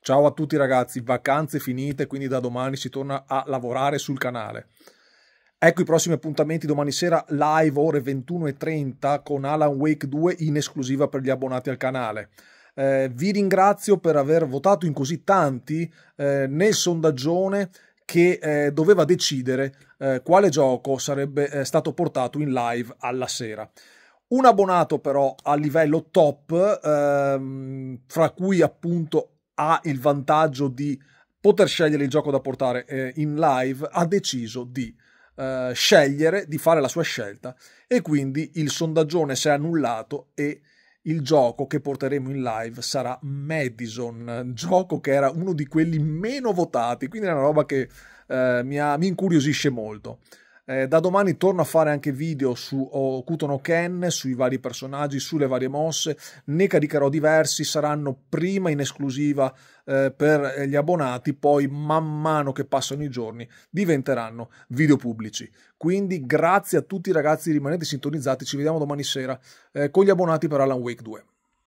Ciao a tutti ragazzi, vacanze finite, quindi da domani si torna a lavorare sul canale. Ecco i prossimi appuntamenti domani sera live ore 21.30 con Alan Wake 2 in esclusiva per gli abbonati al canale. Eh, vi ringrazio per aver votato in così tanti eh, nel sondaggione che eh, doveva decidere eh, quale gioco sarebbe eh, stato portato in live alla sera. Un abbonato però a livello top, ehm, fra cui appunto ha il vantaggio di poter scegliere il gioco da portare eh, in live, ha deciso di eh, scegliere, di fare la sua scelta e quindi il sondaggione si è annullato e il gioco che porteremo in live sarà Madison, gioco che era uno di quelli meno votati, quindi è una roba che eh, mi, ha, mi incuriosisce molto. Eh, da domani torno a fare anche video su Okutono Ken, sui vari personaggi, sulle varie mosse, ne caricherò diversi, saranno prima in esclusiva eh, per eh, gli abbonati, poi man mano che passano i giorni diventeranno video pubblici. Quindi grazie a tutti ragazzi, rimanete sintonizzati, ci vediamo domani sera eh, con gli abbonati per Alan Wake 2.